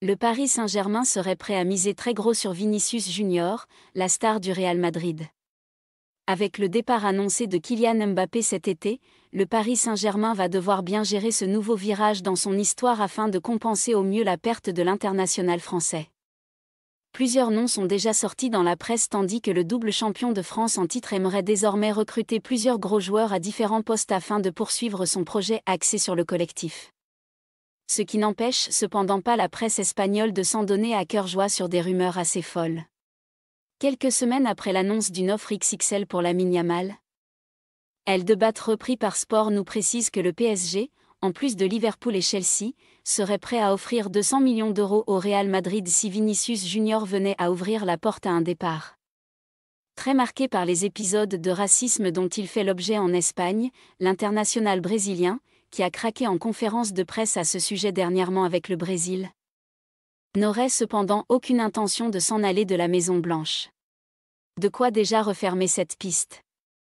Le Paris Saint-Germain serait prêt à miser très gros sur Vinicius Junior, la star du Real Madrid. Avec le départ annoncé de Kylian Mbappé cet été, le Paris Saint-Germain va devoir bien gérer ce nouveau virage dans son histoire afin de compenser au mieux la perte de l'international français. Plusieurs noms sont déjà sortis dans la presse tandis que le double champion de France en titre aimerait désormais recruter plusieurs gros joueurs à différents postes afin de poursuivre son projet axé sur le collectif ce qui n'empêche cependant pas la presse espagnole de s'en donner à cœur joie sur des rumeurs assez folles. Quelques semaines après l'annonce d'une offre XXL pour la Yamal, elle de repris par Sport nous précise que le PSG, en plus de Liverpool et Chelsea, serait prêt à offrir 200 millions d'euros au Real Madrid si Vinicius Junior venait à ouvrir la porte à un départ. Très marqué par les épisodes de racisme dont il fait l'objet en Espagne, l'international brésilien, qui a craqué en conférence de presse à ce sujet dernièrement avec le Brésil, n'aurait cependant aucune intention de s'en aller de la Maison Blanche. De quoi déjà refermer cette piste